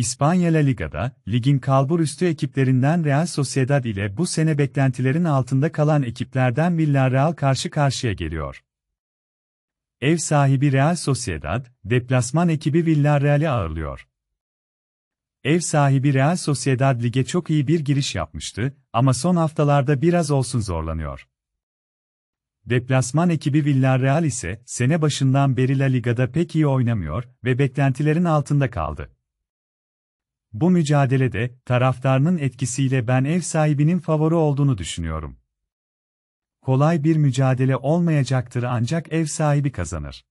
İspanya La Liga'da, ligin kalbur üstü ekiplerinden Real Sociedad ile bu sene beklentilerin altında kalan ekiplerden Villarreal karşı karşıya geliyor. Ev sahibi Real Sociedad, deplasman ekibi Villarreal'i ağırlıyor. Ev sahibi Real Sociedad lige çok iyi bir giriş yapmıştı ama son haftalarda biraz olsun zorlanıyor. Deplasman ekibi Villarreal ise sene başından beri La Liga'da pek iyi oynamıyor ve beklentilerin altında kaldı. Bu mücadelede taraftarının etkisiyle ben ev sahibinin favori olduğunu düşünüyorum. Kolay bir mücadele olmayacaktır ancak ev sahibi kazanır.